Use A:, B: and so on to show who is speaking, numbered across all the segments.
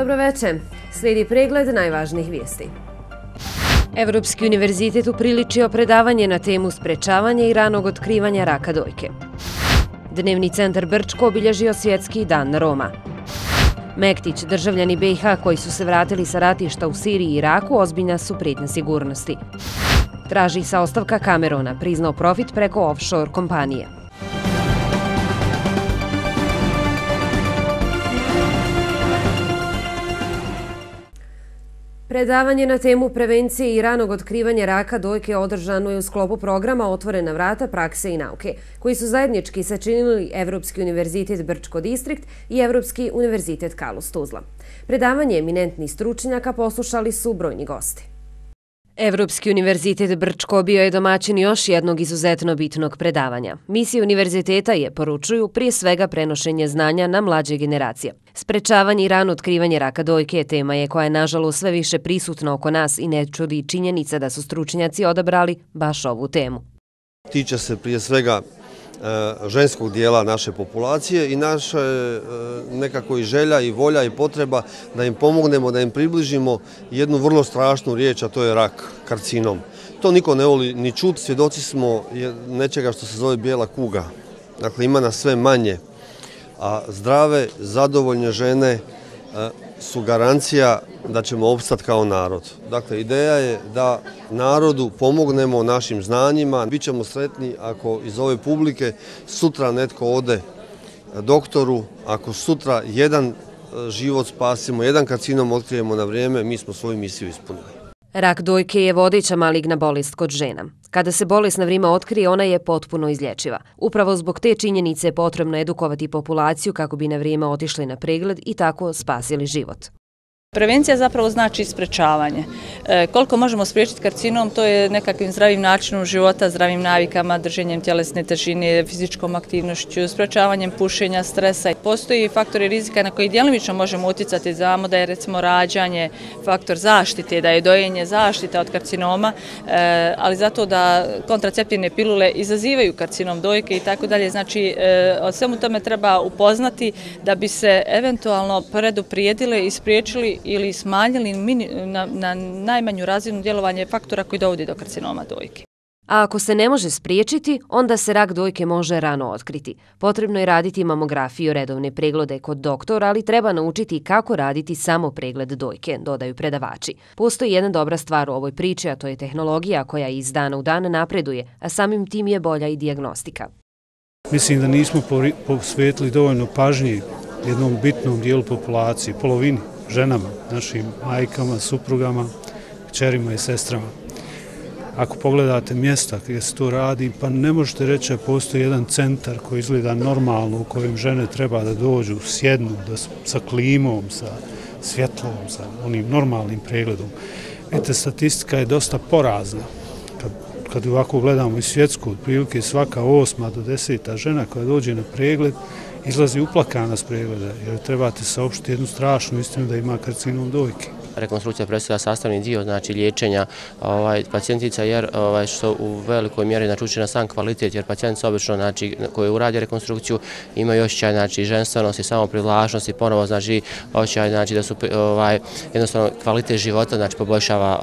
A: Dobro večer. Slijedi pregled najvažnijih vijesti. Evropski univerzitet upriličio predavanje na temu sprečavanja i ranog otkrivanja raka dojke. Dnevni centar Brčko obilježio svjetski dan Roma. Mektić, državljani BiH koji su se vratili sa ratišta u Siriji i Iraku, ozbiljna su prijetne sigurnosti. Traži ostavka Kamerona, priznao profit preko offshore kompanije. Predavanje na temu prevencije i ranog otkrivanja raka dojke održano je u sklopu programa Otvorena vrata prakse i nauke, koji su zajednički sačinili Evropski univerzitet Brčko distrikt i Evropski univerzitet Kalus Tuzla. Predavanje eminentnih stručnjaka poslušali su brojni gosti. Evropski univerzitet Brčko bio je domaćin još jednog izuzetno bitnog predavanja. Misija univerziteta je, poručuju, prije svega prenošenje znanja na mlađe generacije. Sprečavanje i rano otkrivanje raka dojke je tema je koja je nažalost sve više prisutna oko nas i ne čudi činjenica da su stručnjaci odabrali baš ovu temu. Tiče se prije svega Eh, ženskog dijela naše populacije i naša eh, nekako i želja i volja i potreba
B: da im pomognemo, da im približimo jednu vrlo strašnu riječ, a to je rak, karcinom. To niko ne voli ni čut, svjedoci smo nečega što se zove bijela kuga. Dakle,
A: ima na sve manje, a zdrave, zadovoljne žene eh, su garancija da ćemo obstati kao narod. Dakle, ideja je da narodu
B: pomognemo našim znanjima. Bićemo sretni ako iz ove publike sutra netko ode doktoru, ako sutra jedan e, život spasimo, jedan karcinom otkrijemo na vrijeme, mi smo svoju misiju ispunili.
A: Rak dojke je vodeća maligna bolest kod žena. Kada se bolest na vrima otkrije, ona je potpuno izlječiva. Upravo zbog te činjenice je potrebno edukovati populaciju kako bi na vrima otišli na pregled i tako spasili život.
C: Prevencija zapravo znači isprečavanje. E, koliko možemo spriječiti karcinom, to je nekakvim zdravim načinom života, zdravim navikama, drženjem tjelesne težine, fizičkom aktivnošću, sprečavanjem pušenja, stresa. Postoji faktori rizika na koji djelimično možemo uticati. Znamo da je recimo rađanje faktor zaštite, da je dojenje zaštita od karcinoma, e, ali zato da kontraceptivne pilule izazivaju karcinom dojke i tako dalje. Znači, e, o svemu tome treba upoznati da bi se eventualno preduprijedile i spriječili ili smanjili na najmanju razinu djelovanje faktora koji dovodi do karcinoma dojke.
A: A ako se ne može spriječiti, onda se rak dojke može rano otkriti. Potrebno je raditi mamografiju redovne preglede kod doktora, ali treba naučiti kako raditi samo pregled dojke, dodaju predavači. Postoji jedna dobra stvar u ovoj priči, a to je tehnologija koja iz dana u dan napreduje, a samim tim je bolja i diagnostika.
B: Mislim da nismo posvetili dovoljno pažnje jednom bitnom dijelu populacije, polovini ženama, našim majkama, suprugama, čerima i sestrama. Ako pogledate mjesta gdje se to radi, pa ne možete reći da postoji jedan centar koji izgleda normalno u kojem žene treba da dođu, sjednu da, sa klimom, sa svjetlom, sa onim normalnim pregledom. Vidite, statistika je dosta porazna. Kad, kad ovako gledamo i svjetsku, otprilike svaka osma do deseta žena koja dođe na pregled, izlazi uplakana s pregleda, jer trebate saopšti jednu strašnu istinu da ima karcinom dojke. Rekonstrukcija predstavlja sastavni dio, znači liječenja ovaj, pacijentica, jer ovaj, što u velikoj mjeri uče na sam kvalitet, jer pacijentica obično znači, koji uradi rekonstrukciju ima ošćaj znači, ženstvenosti, samoprivlažnosti, ponovo znači ošćaj znači, da su ovaj, jednostavno kvalitet života, znači poboljšava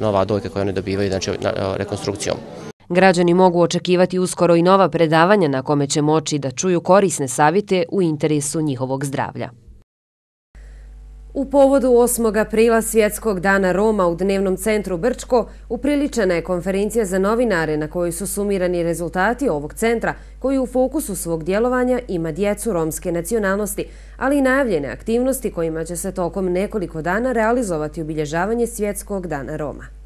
B: nova dojka koju oni dobivaju rekonstrukcijom.
A: Građani mogu očekivati uskoro i nova predavanja na kome će moći da čuju korisne savite u interesu njihovog zdravlja. U povodu 8. aprila Svjetskog dana Roma u Dnevnom centru Brčko upriličena je konferencija za novinare na kojoj su sumirani rezultati ovog centra koji u fokusu svog djelovanja ima djecu romske nacionalnosti, ali i najavljene aktivnosti kojima će se tokom nekoliko dana realizovati obilježavanje Svjetskog dana Roma.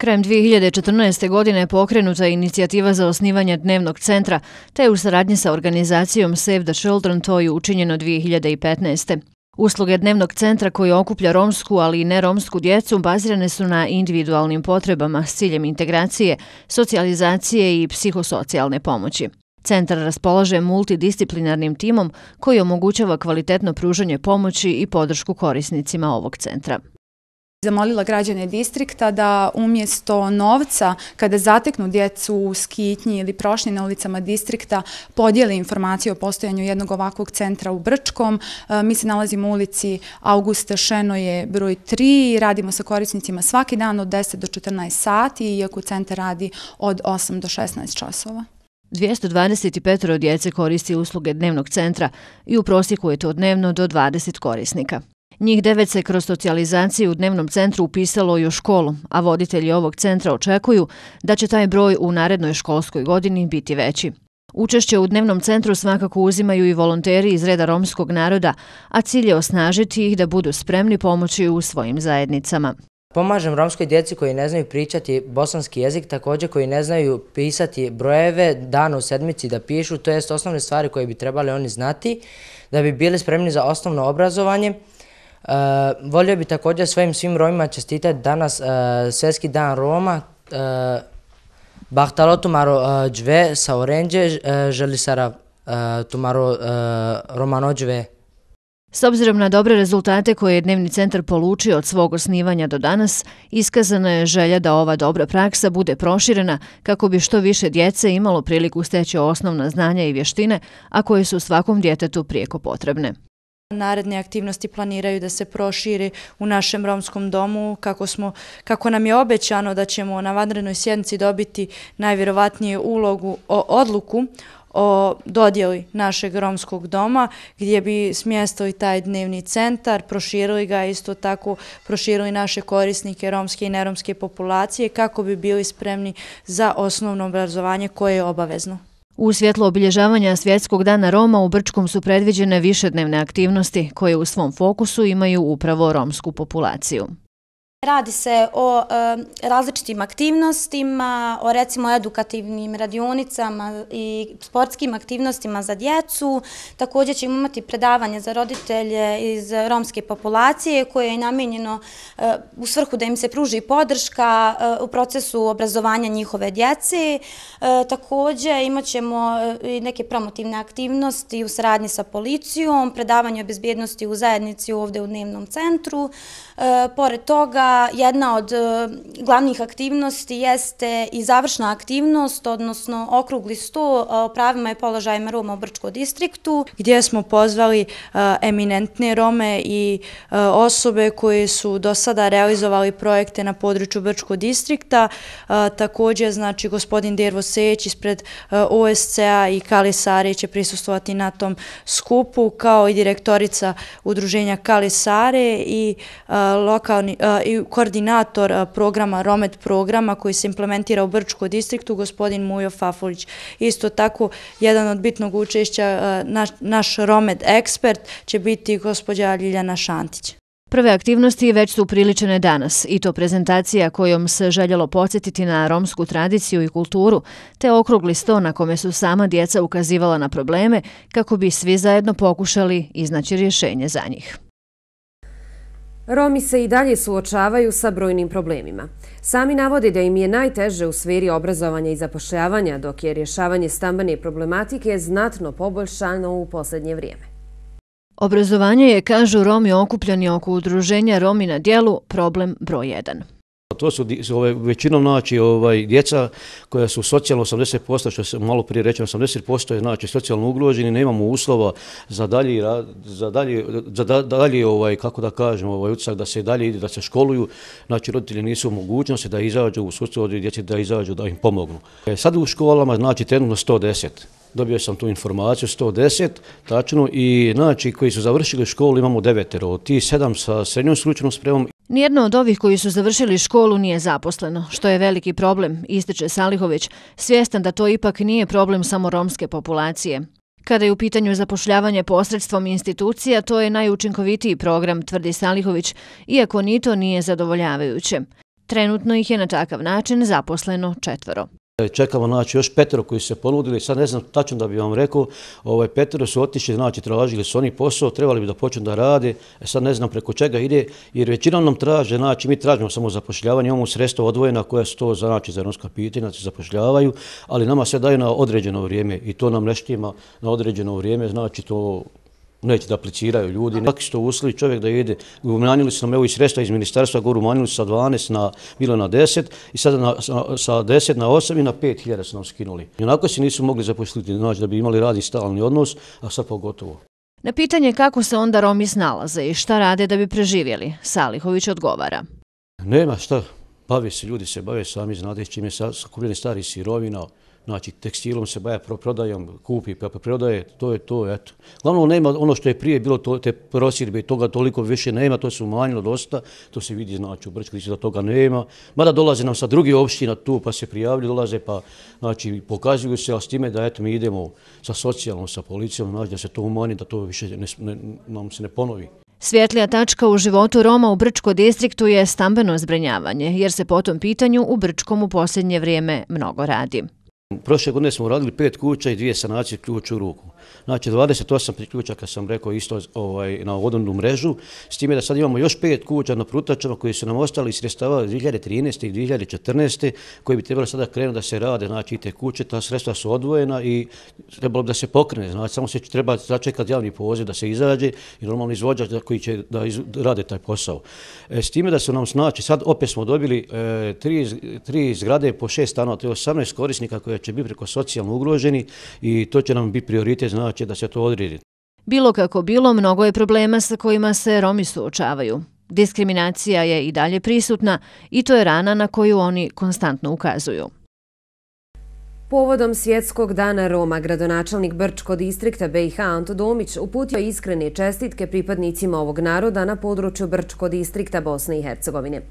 D: Krajem 2014. godine pokrenuta je inicijativa za osnivanje dnevnog centra, te u saradnji sa organizacijom Save the Children to je učinjeno 2015. Usluge dnevnog centra koji okuplja romsku, ali i neromsku djecu bazirane su na individualnim potrebama s ciljem integracije, socijalizacije i psihosocijalne pomoći. Centar raspolaže multidisciplinarnim timom koji omogućava kvalitetno pružanje pomoći i podršku korisnicima ovog centra.
C: Zamolila građane distrikta da umjesto novca kada zateknu djecu u skitnji ili prošnji na ulicama distrikta podijeli informaciju o postojanju jednog ovakvog centra u Brčkom. E, mi se nalazimo u ulici Augusta Šenoje broj 3, radimo sa korisnicima svaki dan od 10 do 14 sati, iako centar radi od 8 do 16 časova.
D: 225 djece koristi usluge dnevnog centra i u prosjeku je to dnevno do 20 korisnika. Njih devet se kroz socijalizaciju u dnevnom centru upisalo još školu, a voditelji ovog centra očekuju da će taj broj u narednoj školskoj godini biti veći. Učešće u dnevnom centru svakako uzimaju i volonteri iz reda romskog naroda, a cilj je osnažiti ih da budu spremni pomoći u svojim zajednicama. Pomažem romskoj
C: djeci koji ne znaju pričati bosanski jezik, također koji ne znaju pisati brojeve dana u sedmici da pišu, to jest osnovne stvari koje bi trebali oni znati da bi bili spremni za osnovno obrazovanje, Eh, volio bi također svojim svim Romima čestitati danas uh, svjetski dan Roma. Uh, eh, Bahtalo tumaro džve sa orenđe, uh, želi sara tumaro romano džve.
D: S obzirom na dobre rezultate koje je dnevni centar polučio od svog osnivanja do danas, iskazana je želja da ova dobra praksa bude proširena kako bi što više djece imalo priliku steći osnovna znanja i vještine, a koje su svakom djetetu prijeko potrebne.
C: Naredne aktivnosti planiraju da se proširi u našem romskom domu kako nam je obećano da ćemo na vanrednoj sjednici dobiti najvjerovatnije ulogu o odluku o dodjeli našeg romskog doma gdje bi smjestili taj dnevni centar, proširili ga isto tako, proširili naše korisnike romske i neromske populacije kako bi bili spremni za osnovno obrazovanje koje je obavezno.
D: U svjetlo obilježavanja Svjetskog dana Roma u Brčkom su predviđene višednevne aktivnosti koje u svom fokusu imaju upravo romsku populaciju.
C: Radi se o različitim aktivnostima, o recimo edukativnim radionicama i sportskim aktivnostima za djecu. Također ćemo imati predavanje za roditelje iz romske populacije koje je namenjeno u svrhu da im se pruži podrška u procesu obrazovanja njihove djece. Također imat ćemo i neke promotivne aktivnosti u saradnji sa policijom, predavanje o bezbjednosti u zajednici ovdje u dnevnom centru, E, pored toga, jedna od e, glavnih aktivnosti jeste i završna aktivnost, odnosno okrugli sto e, o pravima i položajima Roma u Brčko distriktu, gdje smo pozvali eminentne Rome i osobe koje su do sada realizovali projekte na području Brčko distrikta, također znači gospodin Dervo Sejeć ispred OSCA i Kali Sare će prisustovati na tom skupu kao i direktorica udruženja Kali Sare i lokalni i koordinator programa Romet programa koji se implementira u Brčko distriktu, gospodin Mujo Fafulić. Isto tako, jedan od bitnog učešća naš Romet ekspert će biti gospodja Ljiljana Šantić.
D: Prve aktivnosti već su priličene danas i to prezentacija kojom se željelo podsjetiti na romsku tradiciju i kulturu, te okrugli sto na kome su sama djeca ukazivala na probleme kako bi svi zajedno pokušali iznaći rješenje za njih.
A: Romi se i dalje suočavaju sa brojnim problemima. Sami navode da im je najteže u sferi obrazovanja i zapošljavanja, dok je rješavanje stambene problematike znatno poboljšano u posljednje vrijeme.
D: Obrazovanje je, kažu Romi, okupljani oko udruženja Romi na dijelu, problem broj 1.
B: To su ovaj, većinom znači, ovaj, djeca koja su socijalno 80%, što se malo prije rečem, 80% je znači, socijalno ugroženi, ne imamo uslova za dalje, za dalje, za dalje ovaj, kako da kažem, ovaj, utisak da se dalje ide, da se školuju, znači roditelji nisu u mogućnosti da izađu u sudstvo da djeci, da izađu, da im pomognu. E, sad u školama znači trenutno 110% dobio sam tu informaciju, 110, tačno, i znači koji su završili školu imamo devetero, ti sedam sa srednjom slučnom spremom
D: Nijedno od ovih koji su završili školu nije zaposleno, što je veliki problem, ističe Salihović, svjestan da to ipak nije problem samo romske populacije. Kada je u pitanju zapošljavanje posredstvom institucija, to je najučinkovitiji program, tvrdi Salihović, iako ni to nije zadovoljavajuće. Trenutno ih je na takav način zaposleno četvoro.
B: Čekamo naći još petero koji su se ponudili, sad ne znam tačno da bi vam rekao, ovaj, petero su otišli, znači tražili su oni posao, trebali bi da počnu da rade, e, sad ne znam preko čega ide, jer većina nam traže, znači mi tražimo samo zapošljavanje, imamo sredstvo odvojena koja su to znači za romska pitanja, znači zapošljavaju, ali nama se daju na određeno vrijeme i to nam neštima na određeno vrijeme, znači to neće da apliciraju ljudi. Kako što uslovi čovjek da ide, umanjili su nam evo i sredstva iz ministarstva, gore umanjili su sa 12 na, bilo na 10 i sada sa 10 na 8 i na 5 hiljara su nam skinuli. I onako se nisu mogli zapošljiti na znači, da bi imali radi stalni odnos, a sad pogotovo.
D: Na pitanje kako se onda Romi snalaze i šta rade da bi preživjeli, Salihović odgovara.
B: Nema šta, bave se ljudi, se bave sami, znate čim je sakupljeni stari sirovina, znači tekstilom se baje prodajom, kupi, pa-, pa prodaje, to je to, eto. Glavno nema ono što je prije bilo to, te prosirbe, toga toliko više nema, to se umanjilo dosta, to se vidi, znači, u Brčku da toga nema. Mada dolaze nam sa drugi opština tu, pa se prijavljaju, dolaze, pa, znači, pokazuju se, a s time da, eto, mi idemo sa socijalnom, sa policijom, znači, da se to umanji, da to više ne, ne, nam se ne ponovi.
D: Svjetlija tačka u životu Roma u Brčko distriktu je stambeno zbrinjavanje, jer se po tom pitanju u Brčkom u posljednje vrijeme mnogo radi.
B: Prošle godine smo uradili pet kuća i dvije sanacije ključ u ruku. Znači, 28 priključaka sam rekao isto ovaj, na vodnu mrežu, s time da sad imamo još pet kuća na prutačama koji su nam ostali sredstava 2013. i 2014. koji bi trebalo sada krenuti da se rade, znači i te kuće, ta sredstva su odvojena i trebalo bi da se pokrene, znači samo se treba začekati javni poziv da se izađe i normalni izvođač koji će da iz, rade taj posao. E, s time da su nam znači, sad opet smo dobili e, tri, tri zgrade po šest stanova, to je 18 korisnika koja će biti preko socijalno ugroženi i to će nam biti prioritet, znaće da se to odredi.
D: Bilo kako bilo, mnogo je problema sa kojima se Romi suočavaju. Diskriminacija je i dalje prisutna i to je rana na koju oni konstantno ukazuju.
A: Povodom svjetskog dana Roma, gradonačelnik Brčko distrikta BiH Anto Domić uputio iskrene čestitke pripadnicima ovog naroda na području Brčko distrikta Bosne i Hercegovine.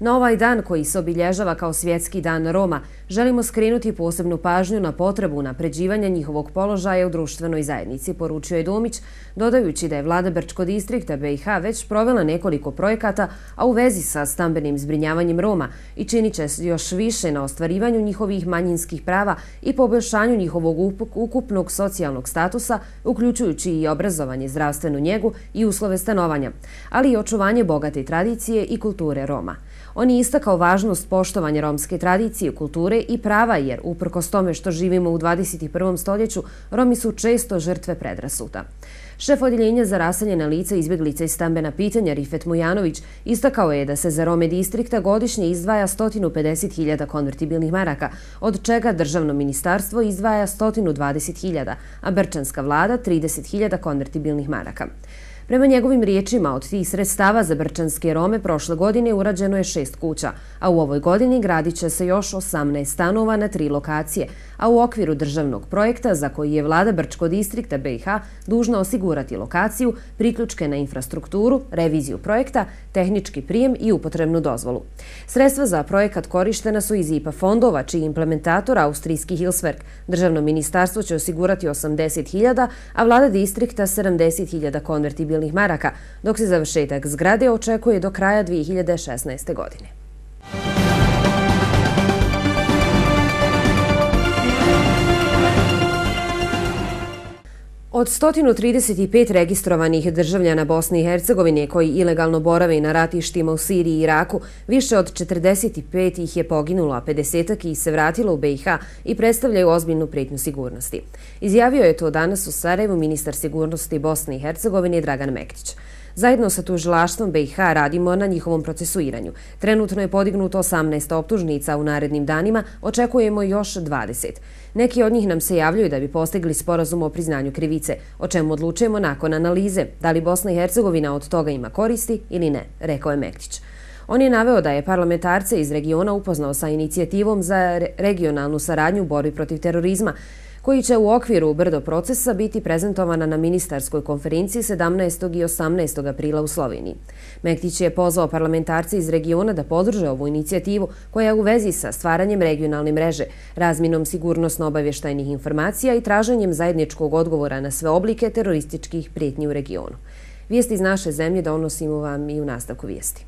A: Na ovaj dan koji se obilježava kao svjetski dan Roma, želimo skrenuti posebnu pažnju na potrebu napređivanja njihovog položaja u društvenoj zajednici, poručio je Domić, dodajući da je vlada Brčko distrikta BiH već provela nekoliko projekata, a u vezi sa stambenim zbrinjavanjem Roma i činit će još više na ostvarivanju njihovih manjinskih prava i poboljšanju njihovog ukupnog socijalnog statusa, uključujući i obrazovanje, zdravstvenu njegu i uslove stanovanja, ali i očuvanje bogate tradicije i kulture Roma. On je istakao važnost poštovanja romske tradicije, kulture i prava, jer uprkos tome što živimo u 21. stoljeću, Romi su često žrtve predrasuda. Šef odjeljenja za raseljene lica izbjeglice i stambena pitanja, Rifet Mujanović, istakao je da se za Rome distrikta godišnje izdvaja 150.000 konvertibilnih maraka, od čega državno ministarstvo izdvaja 120.000, a Brčanska vlada 30.000 konvertibilnih maraka. Prema njegovim riječima, od tih sredstava za brčanske Rome prošle godine urađeno je šest kuća, a u ovoj godini gradit će se još 18 stanova na tri lokacije – a u okviru državnog projekta za koji je vlada Brčko distrikta BiH dužna osigurati lokaciju, priključke na infrastrukturu, reviziju projekta, tehnički prijem i upotrebnu dozvolu. Sredstva za projekat korištena su iz IPA fondova, čiji implementator Austrijski Hilsberg. Državno ministarstvo će osigurati 80.000, a vlada distrikta 70.000 konvertibilnih maraka, dok se završetak zgrade očekuje do kraja 2016. godine. Od 135 registrovanih državljana Bosne i Hercegovine koji ilegalno borave na ratištima u Siriji i Iraku, više od 45 ih je poginulo, a 50-ak ih se vratilo u BiH i predstavljaju ozbiljnu pretnju sigurnosti. Izjavio je to danas u Sarajevu ministar sigurnosti Bosne i Hercegovine Dragan Mektić. Zajedno sa tužilaštvom BiH radimo na njihovom procesuiranju. Trenutno je podignuto 18 optužnica, u narednim danima očekujemo još 20. Neki od njih nam se javljaju da bi postigli sporazum o priznanju krivice, o čemu odlučujemo nakon analize, da li Bosna i Hercegovina od toga ima koristi ili ne, rekao je Mektić. On je naveo da je parlamentarce iz regiona upoznao sa inicijativom za regionalnu saradnju u borbi protiv terorizma, koji će u okviru brdo procesa biti prezentovana na ministarskoj konferenciji 17. i 18. aprila u Sloveniji. Mektić je pozvao parlamentarce iz regiona da podrže ovu inicijativu koja je u vezi sa stvaranjem regionalne mreže, razminom sigurnosno-obavještajnih informacija i traženjem zajedničkog odgovora na sve oblike terorističkih prijetnji u regionu. Vijesti iz naše zemlje donosimo vam i u nastavku vijesti.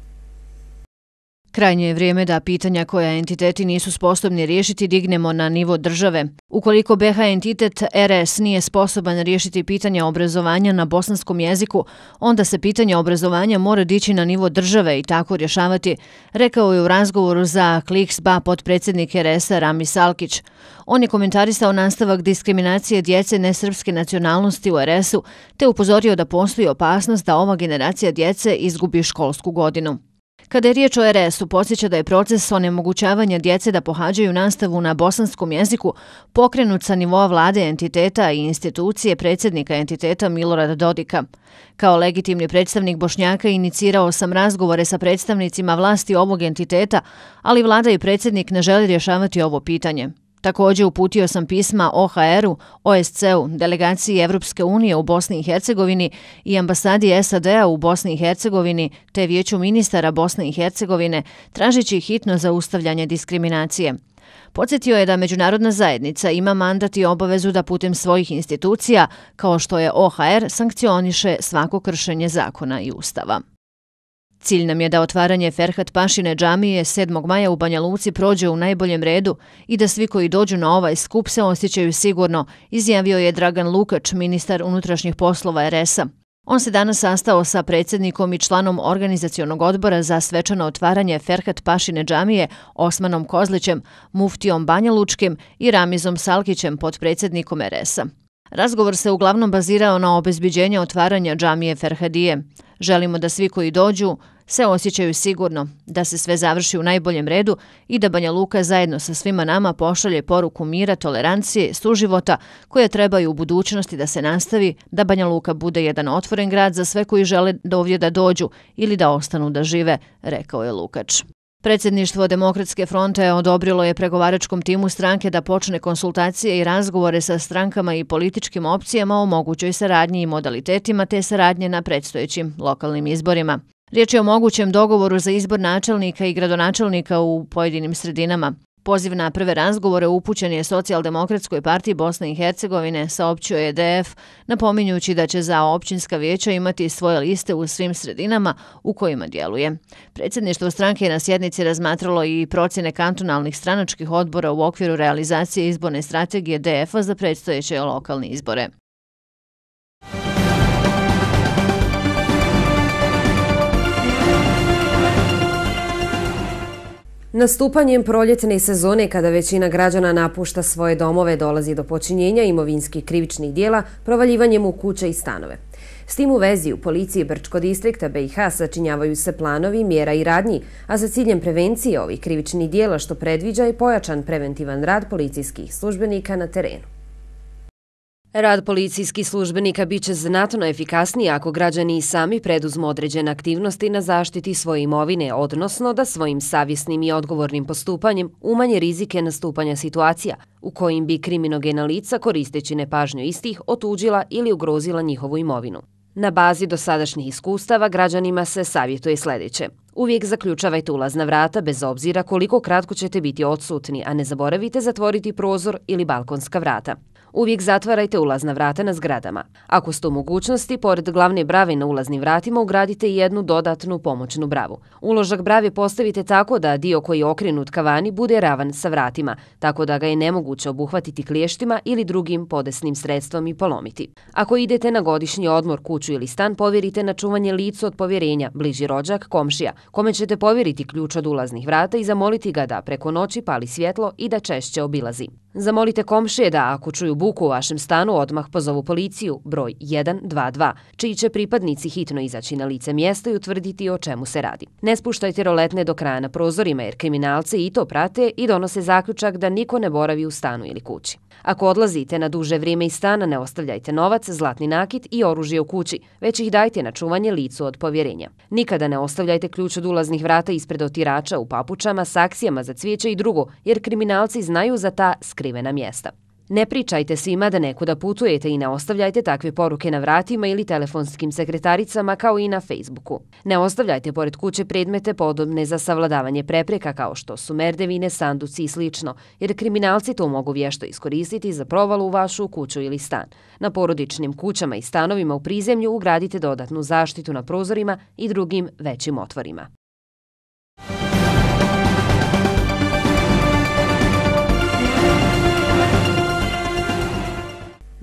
D: Krajnje je vrijeme da pitanja koja entiteti nisu sposobni riješiti dignemo na nivo države. Ukoliko BH entitet RS nije sposoban riješiti pitanja obrazovanja na bosanskom jeziku, onda se pitanje obrazovanja mora dići na nivo države i tako rješavati, rekao je u razgovoru za Kliksba podpredsjednik RS-a Rami Salkić. On je komentarisao nastavak diskriminacije djece nesrpske nacionalnosti u RS-u te upozorio da postoji opasnost da ova generacija djece izgubi školsku godinu. Kada je riječ o RS-u, posjeća da je proces onemogućavanja djece da pohađaju nastavu na bosanskom jeziku pokrenut sa nivoa vlade entiteta i institucije predsjednika entiteta Milorada Dodika. Kao legitimni predstavnik Bošnjaka inicirao sam razgovore sa predstavnicima vlasti ovog entiteta, ali vlada i predsjednik ne želi rješavati ovo pitanje. Također uputio sam pisma OHR-u, OSC-u, delegaciji Evropske unije u Bosni i Hercegovini i ambasadi SAD-a u Bosni i Hercegovini te vijeću ministara Bosne i Hercegovine, tražići hitno zaustavljanje diskriminacije. Podsjetio je da međunarodna zajednica ima mandat i obavezu da putem svojih institucija, kao što je OHR, sankcioniše svako kršenje zakona i ustava. Cilj nam je da otvaranje Ferhat Pašine džamije 7. maja u Banja Luci prođe u najboljem redu i da svi koji dođu na ovaj skup se osjećaju sigurno, izjavio je Dragan Lukač, ministar unutrašnjih poslova RS-a. On se danas sastao sa predsjednikom i članom organizacijonog odbora za svečano otvaranje Ferhat Pašine džamije Osmanom Kozlićem, Muftijom Banja Lučkim i Ramizom Salkićem pod predsjednikom RS-a. Razgovor se uglavnom bazirao na obezbiđenje otvaranja džamije Ferhadije. Želimo da svi koji dođu se osjećaju sigurno, da se sve završi u najboljem redu i da Banja Luka zajedno sa svima nama pošalje poruku mira, tolerancije, suživota koje trebaju u budućnosti da se nastavi da Banja Luka bude jedan otvoren grad za sve koji žele da ovdje da dođu ili da ostanu da žive, rekao je Lukač. Predsjedništvo Demokratske fronte odobrilo je pregovaračkom timu stranke da počne konsultacije i razgovore sa strankama i političkim opcijama o mogućoj saradnji i modalitetima te saradnje na predstojećim lokalnim izborima. Riječ je o mogućem dogovoru za izbor načelnika i gradonačelnika u pojedinim sredinama. Poziv na prve razgovore upućen je Socialdemokratskoj partiji Bosne i Hercegovine, saopćio je DF, napominjući da će za općinska vijeća imati svoje liste u svim sredinama u kojima djeluje. Predsjedništvo stranke je na sjednici razmatralo i procjene kantonalnih stranačkih odbora u okviru realizacije izborne strategije DF-a za predstojeće lokalne izbore.
A: Nastupanjem proljetne sezone, kada većina građana napušta svoje domove, dolazi do počinjenja imovinskih krivičnih dijela, provaljivanjem u kuće i stanove. S tim u vezi u policiji Brčko distrikta BiH sačinjavaju se planovi, mjera i radnji, a za ciljem prevencije ovih krivičnih dijela što predviđa je pojačan preventivan rad policijskih službenika na terenu. Rad policijskih službenika biće znatno efikasniji ako građani i sami preduzmu određene aktivnosti na zaštiti svoje imovine, odnosno da svojim savjesnim i odgovornim postupanjem umanje rizike nastupanja situacija u kojim bi kriminogena lica koristeći nepažnju istih otuđila ili ugrozila njihovu imovinu. Na bazi do sadašnjih iskustava građanima se savjetuje sljedeće. Uvijek zaključavajte ulazna vrata bez obzira koliko kratko ćete biti odsutni, a ne zaboravite zatvoriti prozor ili balkonska vrata uvijek zatvarajte ulazna vrata na zgradama. Ako ste u mogućnosti, pored glavne brave na ulaznim vratima, ugradite i jednu dodatnu pomoćnu bravu. Uložak brave postavite tako da dio koji je okrenut ka vani bude ravan sa vratima, tako da ga je nemoguće obuhvatiti kliještima ili drugim podesnim sredstvom i polomiti. Ako idete na godišnji odmor kuću ili stan, povjerite na čuvanje licu od povjerenja, bliži rođak, komšija, kome ćete povjeriti ključ od ulaznih vrata i zamoliti ga da preko noći pali svjetlo i da češće obilazi. Zamolite komšije da ako čuju buku u vašem stanu, odmah pozovu policiju, broj 122, čiji će pripadnici hitno izaći na lice mjesta i utvrditi o čemu se radi. Ne spuštajte roletne do kraja na prozorima jer kriminalce i to prate i donose zaključak da niko ne boravi u stanu ili kući. Ako odlazite na duže vrijeme i stana, ne ostavljajte novac, zlatni nakit i oružje u kući, već ih dajte na čuvanje licu od povjerenja. Nikada ne ostavljajte ključ od ulaznih vrata ispred otirača u papučama, saksijama za cvijeće i drugo, jer kriminalci znaju za ta skrivena mjesta. Ne pričajte svima da nekuda putujete i ne ostavljajte takve poruke na vratima ili telefonskim sekretaricama kao i na Facebooku. Ne ostavljajte pored kuće predmete podobne za savladavanje prepreka kao što su merdevine, sanduci i sl. jer kriminalci to mogu vješto iskoristiti za provalu u vašu kuću ili stan. Na porodičnim kućama i stanovima u prizemlju ugradite dodatnu zaštitu na prozorima i drugim većim otvorima.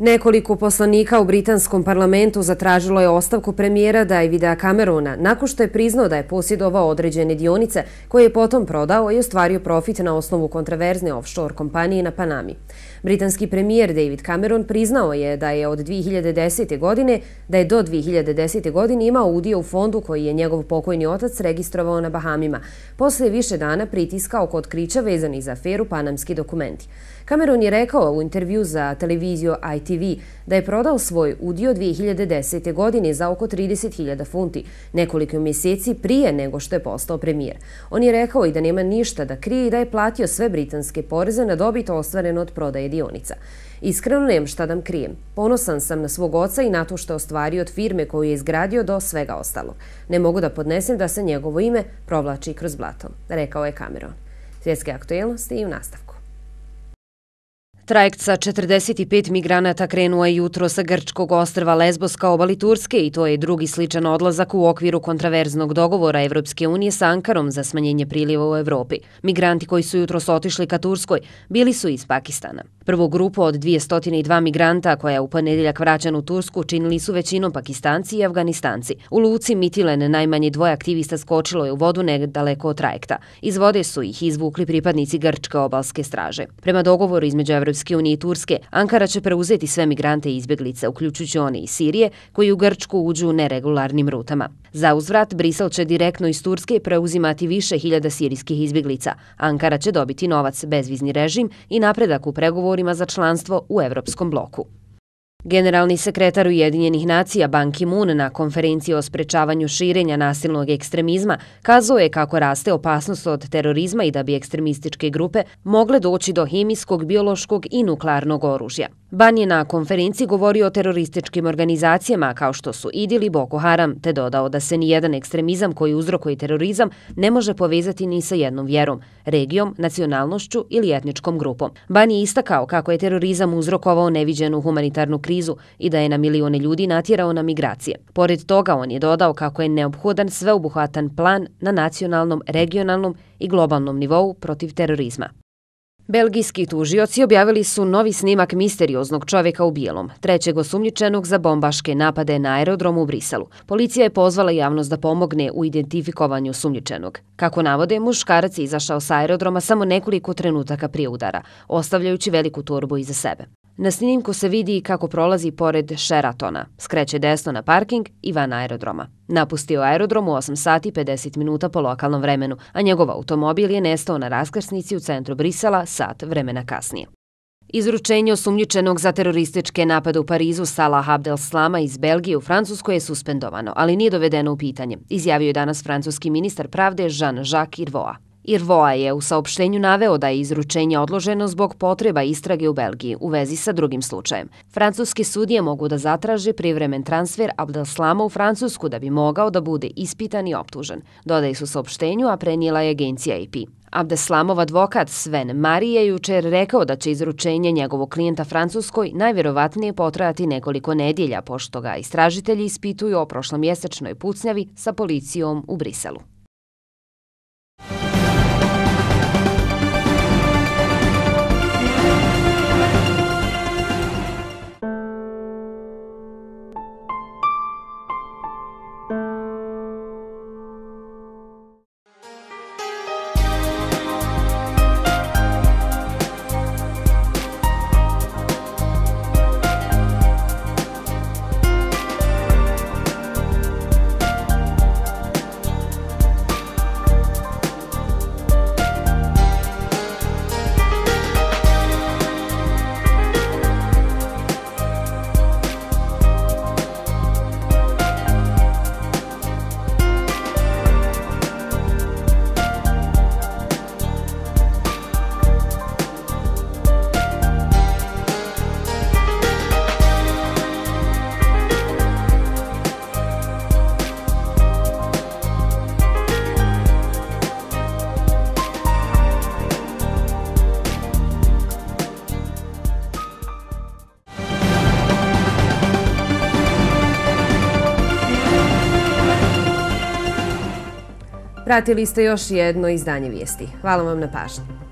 A: Nekoliko poslanika u Britanskom parlamentu zatražilo je ostavku premijera Davida Camerona nakon što je priznao da je posjedovao određene dionice koje je potom prodao i ostvario profit na osnovu kontraverzne offshore kompanije na Panami. Britanski premijer David Cameron priznao je da je od 2010. godine da je do 2010. godine imao udio u fondu koji je njegov pokojni otac registrovao na Bahamima. Posle je više dana pritiska oko otkrića vezani za aferu Panamski dokumenti. Cameron je rekao u intervju za televiziju ITV da je prodao svoj udio 2010. godine za oko 30.000 funti, nekoliko mjeseci prije nego što je postao premijer. On je rekao i da nema ništa da krije i da je platio sve britanske poreze na dobit ostvareno od prodaje štedionica. Iskreno nem šta da krijem. Ponosan sam na svog oca i na to što je ostvario od firme koju je izgradio do svega ostalog. Ne mogu da podnesem da se njegovo ime provlači kroz blato, rekao je Cameron. Svjetske aktuelnosti i u nastavku. Trajekt sa 45 migranata krenuo je jutro sa Grčkog ostrva Lesbos ka obali Turske i to je drugi sličan odlazak u okviru kontraverznog dogovora Evropske unije sa Ankarom za smanjenje priliva u Evropi. Migranti koji su jutro sotišli ka Turskoj bili su iz Pakistana. Prvu grupu od 202 migranta koja je u ponedjeljak vraćan u Tursku činili su većinom pakistanci i afganistanci. U Luci Mitilen najmanje dvoje aktivista skočilo je u vodu nedaleko od trajekta. Iz vode su ih izvukli pripadnici Grčke obalske straže. Prema dogovoru između Evropske unije i Turske, Ankara će preuzeti sve migrante i izbjeglice, uključujući one iz Sirije, koji u Grčku uđu neregularnim rutama. Za uzvrat, Brisel će direktno iz Turske preuzimati više hiljada sirijskih izbjeglica. Ankara će dobiti novac, bezvizni režim i napredak u pregovorima za članstvo u evropskom bloku. Generalni sekretar Ujedinjenih nacija Ban Ki-moon na konferenciji o sprečavanju širenja nasilnog ekstremizma kazao je kako raste opasnost od terorizma i da bi ekstremističke grupe mogle doći do hemijskog, biološkog i nuklearnog oružja. Ban je na konferenciji govorio o terorističkim organizacijama kao što su IDIL i Boko Haram, te dodao da se nijedan ekstremizam koji uzrokuje terorizam ne može povezati ni sa jednom vjerom, regijom, nacionalnošću ili etničkom grupom. Ban je istakao kako je terorizam uzrokovao neviđenu humanitarnu krizu i da je na milione ljudi natjerao na migracije. Pored toga, on je dodao kako je neophodan sveobuhvatan plan na nacionalnom, regionalnom i globalnom nivou protiv terorizma. Belgijski tužioci objavili su novi snimak misterioznog čovjeka u bijelom, trećeg osumnjičenog za bombaške napade na aerodromu u Briselu. Policija je pozvala javnost da pomogne u identifikovanju sumnjičenog. Kako navode, muškarac je izašao sa aerodroma samo nekoliko trenutaka prije udara, ostavljajući veliku torbu iza sebe. Na snimku se vidi kako prolazi pored Sheratona, skreće desno na parking i van aerodroma. Napustio aerodrom u 8 sati 50 minuta po lokalnom vremenu, a njegov automobil je nestao na raskrsnici u centru Brisela sat vremena kasnije. Izručenje osumnjičenog za terorističke napade u Parizu Salah Abdel Slama iz Belgije u Francuskoj je suspendovano, ali nije dovedeno u pitanje, izjavio je danas francuski ministar pravde Jean-Jacques Irvoa. Irvoa je u saopštenju naveo da je izručenje odloženo zbog potreba istrage u Belgiji u vezi sa drugim slučajem. Francuski sudije mogu da zatraže privremen transfer Abdelslama u Francusku da bi mogao da bude ispitan i optužen. Dodaj su saopštenju, a prenijela je agencija IP. Abdeslamov advokat Sven Marije je jučer rekao da će izručenje njegovog klijenta Francuskoj najvjerovatnije potrajati nekoliko nedjelja, pošto ga istražitelji ispituju o prošlom prošlomjesečnoj pucnjavi sa policijom u Briselu. Pratili ste još jedno izdanje vijesti. Hvala vam na pažnju.